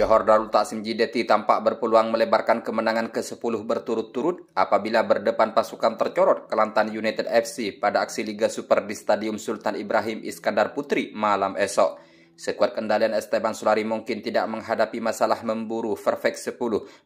Johor Darul Taksim Jideti tampak berpeluang melebarkan kemenangan ke-10 berturut-turut apabila berdepan pasukan tercorot Kelantan United FC pada aksi Liga Super di Stadium Sultan Ibrahim Iskandar Putri malam esok. Sekuat kendalian Esteban Solari mungkin tidak menghadapi masalah memburu perfect 10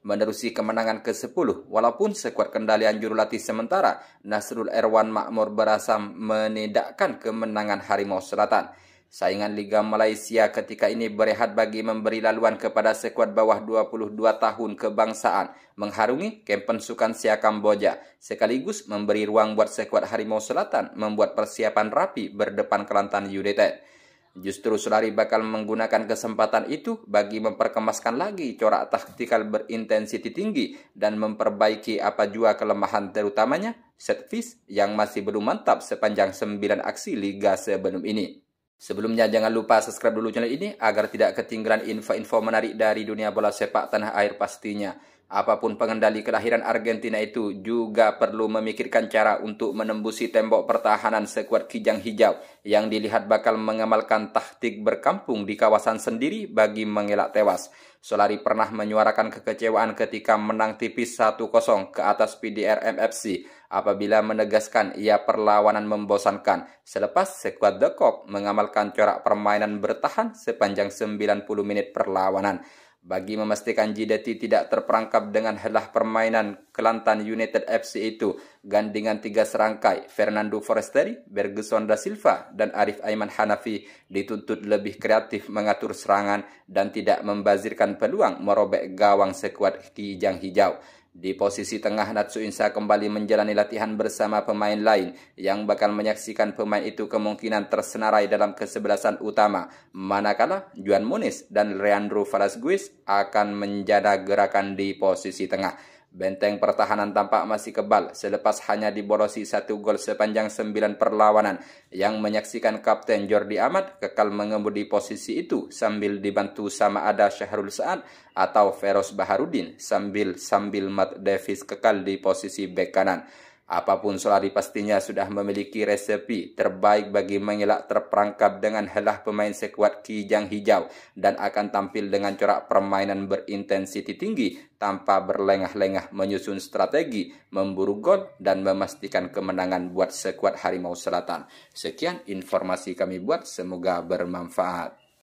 menerusi kemenangan ke-10 walaupun sekuat kendalian jurulatih sementara Nasrul Erwan Makmur berasam menedakkan kemenangan Harimau Selatan. Saingan Liga Malaysia ketika ini berehat bagi memberi laluan kepada sekuat bawah 22 tahun kebangsaan mengharungi kempen Sukan Sia Kamboja sekaligus memberi ruang buat sekuat Harimau Selatan membuat persiapan rapi berdepan Kelantan United. Justru Sulari bakal menggunakan kesempatan itu bagi memperkemaskan lagi corak taktikal berintensiti tinggi dan memperbaiki apa jua kelemahan terutamanya set piece yang masih belum mantap sepanjang 9 aksi liga sebelum ini. Sebelumnya jangan lupa subscribe dulu channel ini agar tidak ketinggalan info-info menarik dari dunia bola sepak tanah air pastinya. Apapun pengendali kelahiran Argentina itu juga perlu memikirkan cara untuk menembusi tembok pertahanan sekuat kijang hijau yang dilihat bakal mengamalkan taktik berkampung di kawasan sendiri bagi mengelak tewas. Solari pernah menyuarakan kekecewaan ketika menang tipis 1-0 ke atas PDRM FC apabila menegaskan ia perlawanan membosankan selepas sekuat Dekok mengamalkan corak permainan bertahan sepanjang 90 menit perlawanan. Bagi memastikan JDT tidak terperangkap dengan helah permainan Kelantan United FC itu, gandingan tiga serangkai Fernando Forestieri, Bergeson da Silva dan Arif Aiman Hanafi dituntut lebih kreatif mengatur serangan dan tidak membazirkan peluang merobek gawang sekuat Kijang Hijau. Di posisi tengah Natsu Insa kembali menjalani latihan bersama pemain lain yang bakal menyaksikan pemain itu kemungkinan tersenarai dalam kesebelasan utama. Manakala Juan Muniz dan Leandro Falasguis akan menjaga gerakan di posisi tengah. Benteng pertahanan tampak masih kebal selepas hanya diborosi satu gol sepanjang sembilan perlawanan yang menyaksikan Kapten Jordi Amat kekal mengemudi posisi itu sambil dibantu sama ada Syahrul Saad atau Feroz Baharudin sambil sambil Matt Davis kekal di posisi bek kanan. Apapun Solari pastinya sudah memiliki resepi terbaik bagi mengelak terperangkap dengan helah pemain sekuat Kijang Hijau dan akan tampil dengan corak permainan berintensiti tinggi tanpa berlengah-lengah menyusun strategi, memburu gol, dan memastikan kemenangan buat sekuat Harimau Selatan. Sekian informasi kami buat, semoga bermanfaat.